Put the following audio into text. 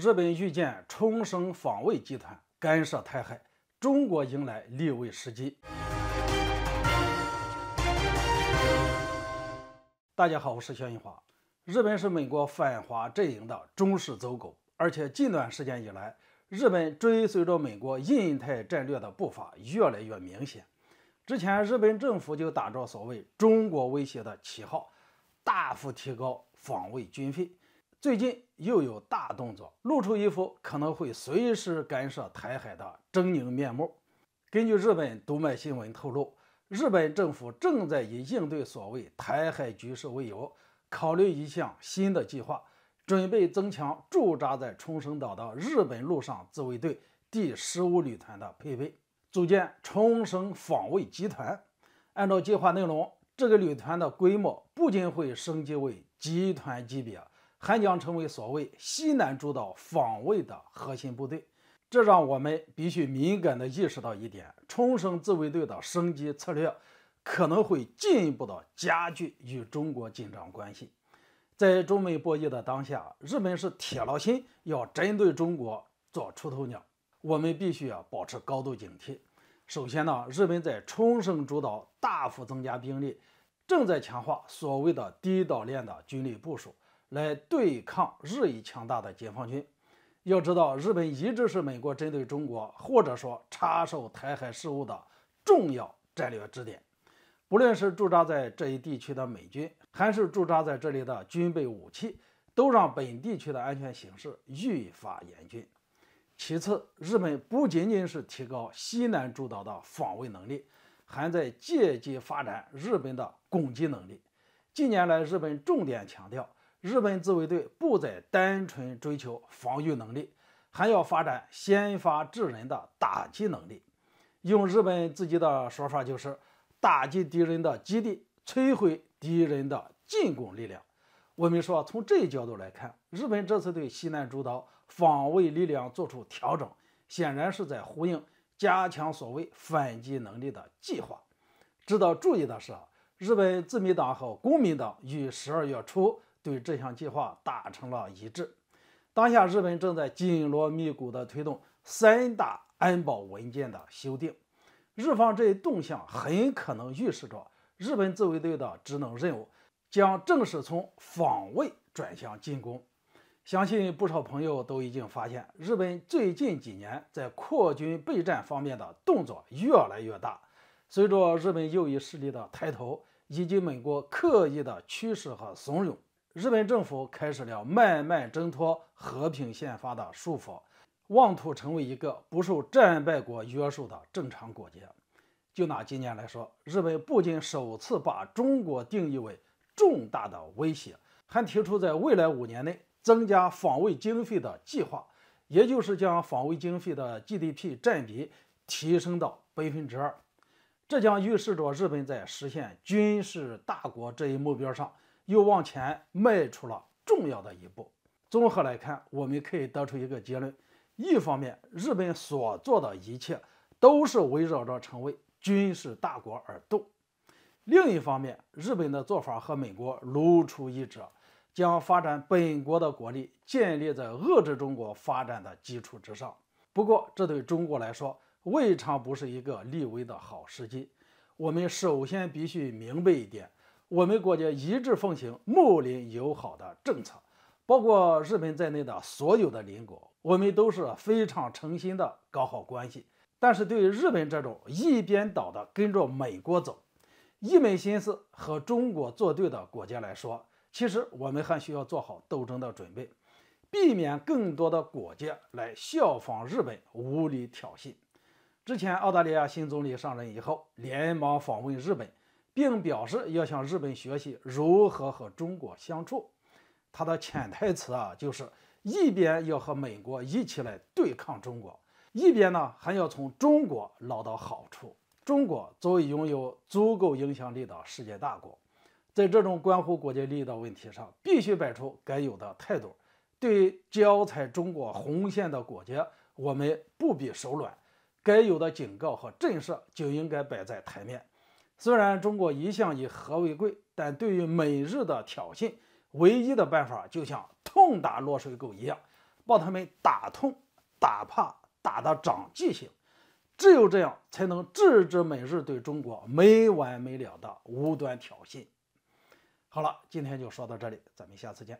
日本遇见冲绳防卫集团干涉台海，中国迎来立位时机。大家好，我是肖英华。日本是美国反华阵营的忠实走狗，而且近段时间以来，日本追随着美国印太战略的步伐越来越明显。之前，日本政府就打着所谓“中国威胁”的旗号，大幅提高防卫军费。最近又有大动作，露出一副可能会随时干涉台海的狰狞面目。根据日本读卖新闻透露，日本政府正在以应对所谓台海局势为由，考虑一项新的计划，准备增强驻扎在冲绳岛的日本陆上自卫队第十五旅团的配备，组建冲绳防卫集团。按照计划内容，这个旅团的规模不仅会升级为集团级别。还将成为所谓西南诸岛防卫的核心部队，这让我们必须敏感地意识到一点：冲绳自卫队的升级策略可能会进一步的加剧与中国紧张关系。在中美博弈的当下，日本是铁了心要针对中国做出头鸟，我们必须要保持高度警惕。首先呢，日本在冲绳诸岛大幅增加兵力，正在强化所谓的第一岛链的军力部署。来对抗日益强大的解放军。要知道，日本一直是美国针对中国，或者说插手台海事务的重要战略支点。不论是驻扎在这一地区的美军，还是驻扎在这里的军备武器，都让本地区的安全形势愈发严峻。其次，日本不仅仅是提高西南诸岛的防卫能力，还在借机发展日本的攻击能力。近年来，日本重点强调。日本自卫队不再单纯追求防御能力，还要发展先发制人的打击能力。用日本自己的说法，就是打击敌人的基地，摧毁敌人的进攻力量。我们说，从这一角度来看，日本这次对西南诸岛防卫力量做出调整，显然是在呼应加强所谓反击能力的计划。值得注意的是，日本自民党和公民党于十二月初。对这项计划达成了一致。当下，日本正在紧锣密鼓地推动三大安保文件的修订。日方这一动向很可能预示着日本自卫队的职能任务将正式从防卫转向进攻。相信不少朋友都已经发现，日本最近几年在扩军备战方面的动作越来越大。随着日本右翼势力的抬头，以及美国刻意的驱使和怂恿。日本政府开始了慢慢挣脱和平宪法的束缚，妄图成为一个不受战败国约束的正常国家。就拿今年来说，日本不仅首次把中国定义为重大的威胁，还提出在未来五年内增加防卫经费的计划，也就是将防卫经费的 GDP 占比提升到百分之二。这将预示着日本在实现军事大国这一目标上。又往前迈出了重要的一步。综合来看，我们可以得出一个结论：一方面，日本所做的一切都是围绕着成为军事大国而动；另一方面，日本的做法和美国如出一辙，将发展本国的国力建立在遏制中国发展的基础之上。不过，这对中国来说未尝不是一个立威的好时机。我们首先必须明白一点。我们国家一致奉行睦邻友好的政策，包括日本在内的所有的邻国，我们都是非常诚心的搞好关系。但是，对于日本这种一边倒的跟着美国走，一门心思和中国作对的国家来说，其实我们还需要做好斗争的准备，避免更多的国家来效仿日本无理挑衅。之前，澳大利亚新总理上任以后，连忙访问日本。并表示要向日本学习如何和中国相处，他的潜台词啊，就是一边要和美国一起来对抗中国，一边呢还要从中国捞到好处。中国作为拥有足够影响力的世界大国，在这种关乎国家利益的问题上，必须摆出该有的态度。对脚踩中国红线的国家，我们不必手软，该有的警告和震慑就应该摆在台面。虽然中国一向以和为贵，但对于美日的挑衅，唯一的办法就像痛打落水狗一样，把他们打痛、打怕、打的长记性。只有这样才能制止美日对中国没完没了的无端挑衅。好了，今天就说到这里，咱们下次见。